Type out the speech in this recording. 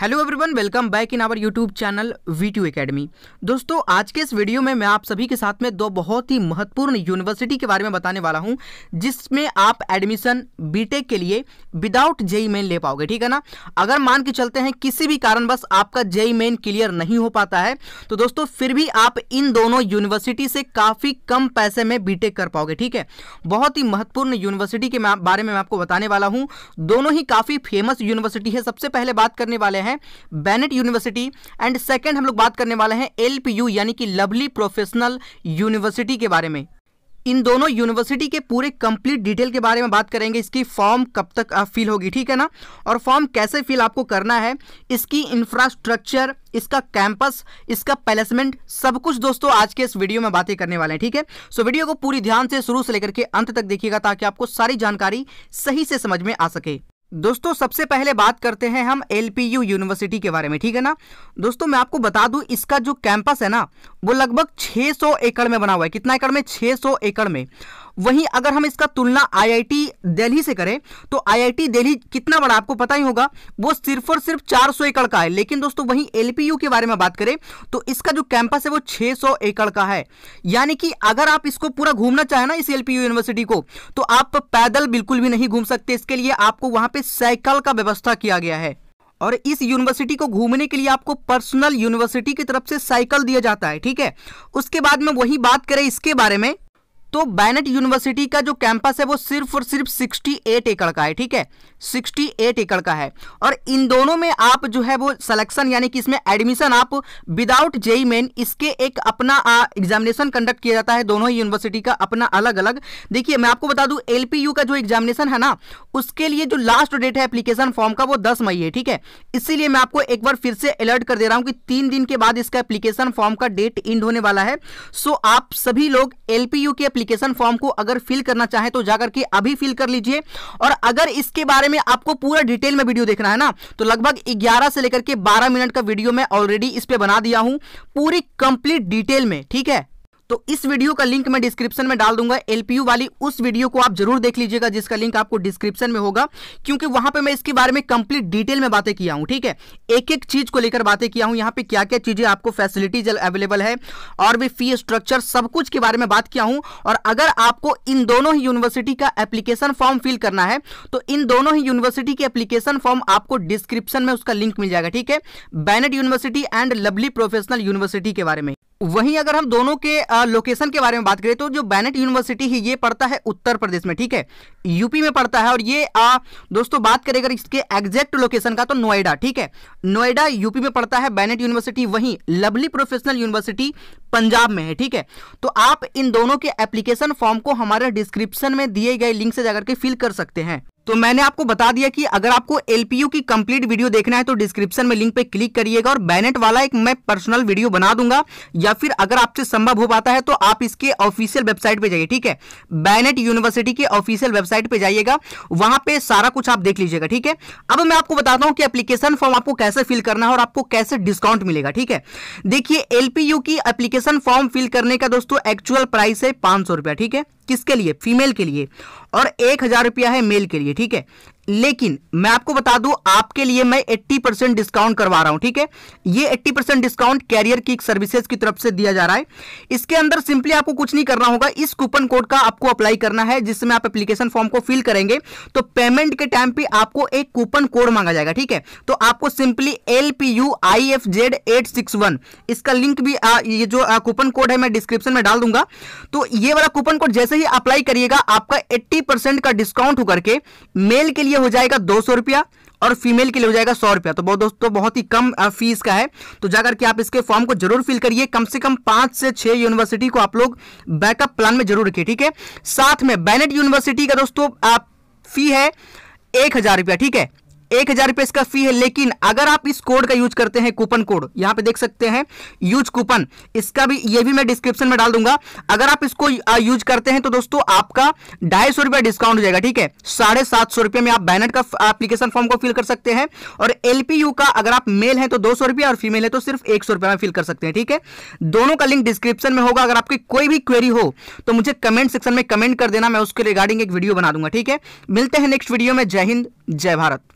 hello everyone welcome back in our YouTube channel V two academy दोस्तों आज के इस वीडियो में मैं आप सभी के साथ में दो बहुत ही महत्वपूर्ण यूनिवर्सिटी के बारे में बताने वाला हूं जिसमें आप एडमिशन बीटेक के लिए विदाउट जेई मेन ले पाओगे ठीक है ना अगर मान के चलते हैं किसी भी कारणवश आपका जेई मेन क्लियर नहीं हो पाता है तो दोस्तों फिर भी आप इन दोनों यूनिवर्सिटी से काफ़ी कम पैसे में बी कर पाओगे ठीक है बहुत ही महत्वपूर्ण यूनिवर्सिटी के बारे में मैं आपको बताने वाला हूँ दोनों ही काफ़ी फेमस यूनिवर्सिटी है सबसे पहले बात करने वाले हैं हैं बेनेट यूनिवर्सिटी एंड सेकेंड हम लोग बात करने वाले हैं एल यानी कि लवली प्रोफेशनल यूनिवर्सिटी के बारे में इन दोनों यूनिवर्सिटी के पूरे कंप्लीट डिटेल के बारे में बात करेंगे इसकी फॉर्म कब तक फिल होगी ठीक है ना और फॉर्म कैसे फिल आपको करना है इसकी इंफ्रास्ट्रक्चर इसका कैंपस इसका प्लेसमेंट सब कुछ दोस्तों आज के इस वीडियो में बातें करने वाले हैं ठीक है सो वीडियो को पूरी ध्यान से शुरू से लेकर के अंत तक देखिएगा ताकि आपको सारी जानकारी सही से समझ में आ सके दोस्तों सबसे पहले बात करते हैं हम एल यूनिवर्सिटी के बारे में ठीक है ना दोस्तों मैं आपको बता दूं इसका जो कैंपस है ना वो लगभग 600 एकड़ में बना हुआ है कितना एकड़ में 600 एकड़ में वहीं अगर हम इसका तुलना आईआईटी दिल्ली से करें तो आईआईटी दिल्ली कितना बड़ा आपको पता ही होगा वो सिर्फ और सिर्फ 400 एकड़ का है लेकिन दोस्तों वहीं एलपीयू के बारे में बात करें तो इसका जो कैंपस है वो 600 एकड़ का है यानी कि अगर आप इसको पूरा घूमना चाहें ना इस एल यूनिवर्सिटी को तो आप पैदल बिल्कुल भी नहीं घूम सकते इसके लिए आपको वहां पर साइकिल का व्यवस्था किया गया है और इस यूनिवर्सिटी को घूमने के लिए आपको पर्सनल यूनिवर्सिटी की तरफ से साइकिल दिया जाता है ठीक है उसके बाद में वही बात करें इसके बारे में तो बैनेट यूनिवर्सिटी का जो कैंपस है वो सिर्फ और सिर्फ 68 एकड़ का है ठीक है 68 एकड़ का है और इन दोनों में आप जो है वो सिलेक्शन यानी कि इसमें एडमिशन आप विदाउट जेई मेन इसके एक अपना एग्जामिनेशन कंडक्ट किया जाता है दोनों ही यूनिवर्सिटी का अपना अलग अलग देखिए मैं आपको बता दूं एलपीयू का जो एग्जामिनेशन है ना उसके लिए जो लास्ट डेट है एप्लीकेशन फॉर्म का वो दस मई है ठीक है इसीलिए मैं आपको एक बार फिर से अलर्ट कर दे रहा हूँ कि तीन दिन के बाद इसका एप्लीकेशन फॉर्म का डेट इंड होने वाला है सो आप सभी लोग एलपीयू के एप्लीकेशन फॉर्म को अगर फिल करना चाहें तो जाकर के अभी फिल कर लीजिए और अगर इसके बारे बारे में आपको पूरा डिटेल में वीडियो देखना है ना तो लगभग ग्यारह से लेकर के बारह मिनट का वीडियो मैं ऑलरेडी इस पर बना दिया हूं पूरी कंप्लीट डिटेल में ठीक है तो इस वीडियो का लिंक मैं डिस्क्रिप्शन में डाल दूंगा एलपीयू वाली उस वीडियो को आप जरूर देख लीजिएगा जिसका लिंक आपको डिस्क्रिप्शन में होगा क्योंकि वहां पे मैं इसके बारे में कंप्लीट डिटेल में बातें किया हूं ठीक है एक एक चीज को लेकर बातें किया हूं यहाँ पे क्या क्या चीजें आपको फैसिलिटीज अवेलेबल है और भी फी स्ट्रक्चर सब कुछ के बारे में बात किया हूं और अगर आपको इन दोनों ही यूनिवर्सिटी का एप्लीकेशन फॉर्म फिल करना है तो इन दोनों ही यूनिवर्सिटी के एप्लीकेशन फॉर्म आपको डिस्क्रिप्शन में उसका लिंक मिल जाएगा ठीक है Bennett university and lovely professional university के बारे में वहीं अगर हम दोनों के लोकेशन के बारे में बात करें तो जो बैनेट यूनिवर्सिटी है ये पड़ता है उत्तर प्रदेश में ठीक है यूपी में पड़ता है और ये आ, दोस्तों बात करें अगर इसके एग्जैक्ट लोकेशन का तो नोएडा ठीक है नोएडा यूपी में पड़ता है बैनेट यूनिवर्सिटी वहीं लवली प्रोफेशनल यूनिवर्सिटी पंजाब में है ठीक है तो आप इन दोनों के एप्लीकेशन फॉर्म को हमारे डिस्क्रिप्शन में दिए गए लिंक से जाकर के फिल कर सकते हैं तो मैंने आपको बता दिया कि अगर आपको एलपीयू की कंप्लीट वीडियो देखना है तो डिस्क्रिप्शन में लिंक पे क्लिक करिएगा और बैनेट वाला एक मैं पर्सनल वीडियो बना दूंगा या फिर अगर आपसे संभव हो पाता है तो आप इसके ऑफिशियल वेबसाइट पे जाइए ठीक है बैनेट यूनिवर्सिटी के ऑफिशियल वेबसाइट पे जाइएगा वहां पे सारा कुछ आप देख लीजिएगा ठीक है अब मैं आपको बताता हूँ कि अप्लीकेशन फॉर्म आपको कैसे फिल करना है और आपको कैसे डिस्काउंट मिलेगा ठीक है देखिए एलपीयू की एप्लीकेशन फॉर्म फिल करने का दोस्तों एक्चुअल प्राइस है पांच ठीक है किसके लिए फीमेल के लिए और एक हजार रुपया है मेल के लिए ठीक है लेकिन मैं आपको बता दूं आपके लिए मैं 80 परसेंट डिस्काउंट करवा रहा हूं ठीक है ये 80 परसेंट डिस्काउंट कैरियर की सर्विसेज की तरफ से दिया जा रहा है इसके अंदर सिंपली आपको कुछ नहीं करना होगा इस कूपन कोड का आपको अप्लाई करना है जिसमें आप एप्लीकेशन फॉर्म को फिल करेंगे तो पेमेंट के टाइम पे आपको एक कूपन कोड मांगा जाएगा ठीक है तो आपको simply L I F Z eight six one इसका लिंक भी आ, ये जो कूपन कोड है मैं डिस्क्रिप्शन में डाल दूंगा तो ये वाला कूपन कोड जैसे ही अप्लाई करिएगा आपका एट्टी का डिस्काउंट होकर मेल के लिए लिए हो जाएगा दो सौ रुपया और फीमेल के लिए हो जाएगा सौ रुपया तो बहुत दोस्तों बहुत ही कम फीस का है तो जाकर के आप इसके फॉर्म को जरूर फिल करिए कम से कम पांच से छह यूनिवर्सिटी को आप लोग बैकअप प्लान में जरूर रखिए ठीक है साथ में बैनेट यूनिवर्सिटी का दोस्तों आप फी है एक हज़ार रुपया ठीक है एक हजार रुपये इसका फी है लेकिन अगर आप इस कोड का यूज करते हैं कूपन कोड यहाँ पे देख सकते हैं यूज कूपन इसका भी ये भी मैं डिस्क्रिप्शन में डाल दूंगा अगर आप इसको यूज करते हैं तो दोस्तों आपका ढाई सौ रुपया डिस्काउंट हो जाएगा ठीक है साढ़े सात सौ रुपए में आप बैनर का एप्लीकेशन फॉर्म को फिल कर सकते हैं और एलपीयू का अगर आप मेल है तो दो सौ रुपया और फीमेल है तो सिर्फ एक सौ रुपया में फिल कर सकते हैं ठीक है दोनों का लिंक डिस्क्रिप्शन में होगा अगर आपकी कोई भी क्वेरी हो तो मुझे कमेंट सेक्शन में कमेंट कर देना मैं उसके रिगार्डिंग एक वीडियो बना दूंगा ठीक है मिलते हैं नेक्स्ट वीडियो में जय हिंद जय भारत